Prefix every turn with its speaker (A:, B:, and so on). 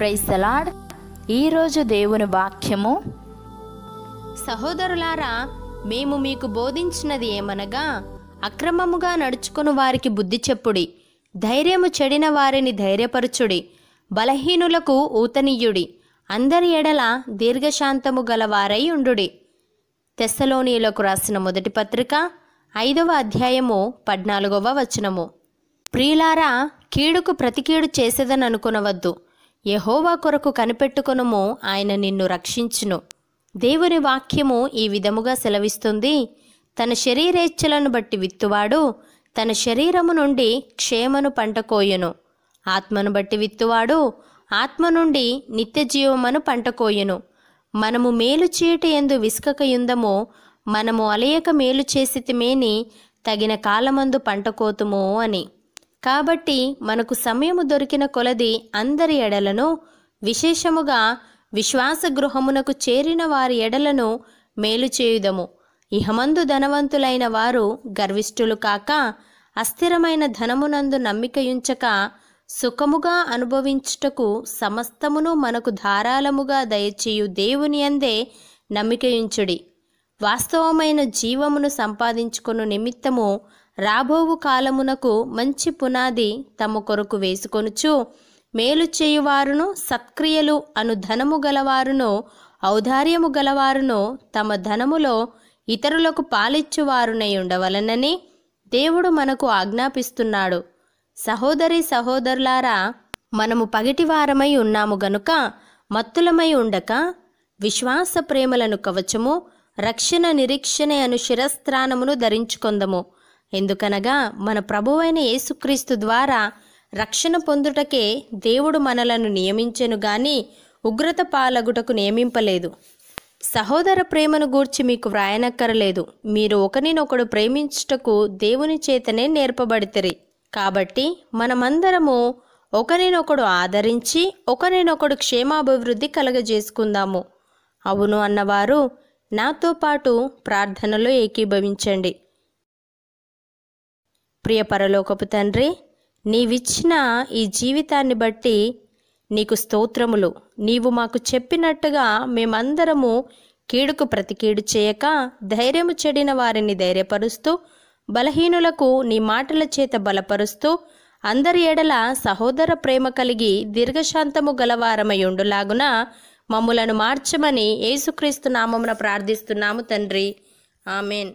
A: praise salad ఈరోజు దేవుని వాక్యము సహోదరులారా మేము మీకు బోధించినది ఏమనగా అక్రమముగా నడుచుకుని వారికి బుద్ధి చెప్పుడి ధైర్యము చెడిన వారిని ధైర్యపరచుడి బలహీనులకు ఊతనీయుడి అందరి ఎడల దీర్ఘశాంతము గలవారై ఉండుడి తెస్సలోనియులకు రాసిన మొదటి పత్రిక ఐదవ అధ్యాయము పద్నాలుగవ వచనము ప్రియులారా కీడుకు ప్రతికీడు చేసేదని అనుకునవద్దు యహోవా కొరకు కనిపెట్టుకొనుము ఆయన నిన్ను రక్షించును దేవుని వాక్యము ఈ విధముగా సెలవిస్తుంది తన శరీరేచ్ఛలను బట్టి విత్తువాడు తన శరీరము నుండి క్షేమను పంట కోయును ఆత్మను బట్టి విత్తువాడు ఆత్మ నుండి నిత్య జీవమును కోయును మనము మేలు చేయట ఎందు విసుకకయుందమో మనము అలయక మేలు చేసితిమేని తగిన కాలమందు పంట కోతుమో అని కాబట్టి మనకు సమయము దొరికిన కొలది అందరి ఎడలను విశేషముగా విశ్వాస గృహమునకు చేరిన వారి ఎడలను మేలు చేయుదము ఇహమందు ధనవంతులైన వారు గర్విష్ఠులు కాక అస్థిరమైన ధనమునందు నమ్మికయుంచక సుఖముగా అనుభవించుటకు సమస్తమును మనకు ధారాళముగా దయచేయు దేవుని అందే నమ్మికయుంచుడి వాస్తవమైన జీవమును సంపాదించుకును నిమిత్తము రాబోవు కాలమునకు మంచి పునాది తమ కొరకు వేసుకొనుచు మేలు చేయువారును సత్క్రియలు అను ధనము గలవారును ఔదార్యము గలవారును తమ ధనములో ఇతరులకు పాలిచ్చువారునై ఉండవలనని దేవుడు మనకు ఆజ్ఞాపిస్తున్నాడు సహోదరి సహోదరులారా మనము పగిటివారమై ఉన్నాము గనుక మత్తులమై ఉండక విశ్వాస ప్రేమలను కవచము రక్షణ నిరీక్షణ అను శిరస్త్రానమును ధరించుకొందము ఎందుకనగా మన ప్రభువైన యేసుక్రీస్తు ద్వారా రక్షణ పొందుటకే దేవుడు మనలను నియమించెను గాని ఉగ్రత పాలగుటకు నియమింపలేదు సహోదర ప్రేమను గూర్చి మీకు వ్రాయనక్కరలేదు మీరు ఒకరినొకడు ప్రేమించుటకు దేవుని చేతనే నేర్పబడితరి కాబట్టి మనమందరము ఒకరినొకడు ఆదరించి ఒకరినొకడు క్షేమాభివృద్ధి కలగజేసుకుందాము అవును అన్నవారు నాతో పాటు ప్రార్థనలో ఏకీభవించండి ప్రియ పరలోకపు తండ్రి నీవిచ్చిన ఈ జీవితాన్ని బట్టి నీకు స్తోత్రములు నీవు మాకు చెప్పినట్టుగా మేమందరము కీడుకు ప్రతికీడు చేయక ధైర్యము చెడిన వారిని ధైర్యపరుస్తూ బలహీనులకు నీ మాటల చేత బలపరుస్తూ అందరి ఎడల సహోదర ప్రేమ కలిగి దీర్ఘశాంతము గలవారమయుండులాగున మమ్ములను మార్చమని యేసుక్రీస్తు నామమున ప్రార్థిస్తున్నాము తండ్రి ఆమెన్